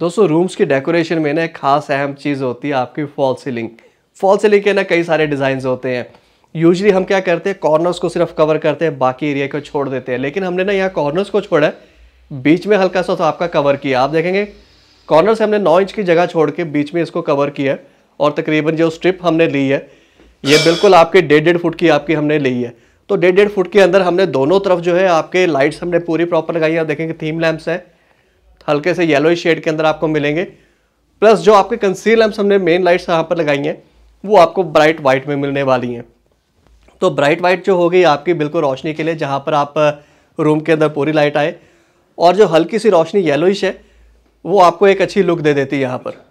दोस्तों रूम्स की डेकोरेशन में ना एक खास अहम चीज़ होती है आपकी फॉल सीलिंग फॉल सीलिंग के ना कई सारे डिज़ाइन होते हैं यूजली हम क्या करते हैं कॉर्नर्स को सिर्फ कवर करते हैं बाकी एरिया को छोड़ देते हैं लेकिन हमने ना यहाँ कॉर्नर्स को छोड़ा है बीच में हल्का सा तो आपका कवर किया आप देखेंगे कॉर्नर से हमने नौ इंच की जगह छोड़ के बीच में इसको कवर किया और तकरीबन जो स्ट्रिप हमने ली है ये बिल्कुल आपके डेढ़ डेढ़ फुट की आपकी हमने ली है तो डेढ़ डेढ़ फुट के अंदर हमने दोनों तरफ जो है आपके लाइट्स हमने पूरी प्रॉपर लगाई है आप देखेंगे थीम लैम्प्स हैं हल्के से येलो शेड के अंदर आपको मिलेंगे प्लस जो आपके कंसील लैम्प्स हमने मेन लाइट्स यहाँ पर लगाई हैं वो आपको ब्राइट वाइट में मिलने वाली हैं तो ब्राइट वाइट जो होगी आपकी बिल्कुल रोशनी के लिए जहाँ पर आप रूम uh, के अंदर पूरी लाइट आए और जो हल्की सी रोशनी येलोइश है वो आपको एक अच्छी लुक दे देती है यहाँ पर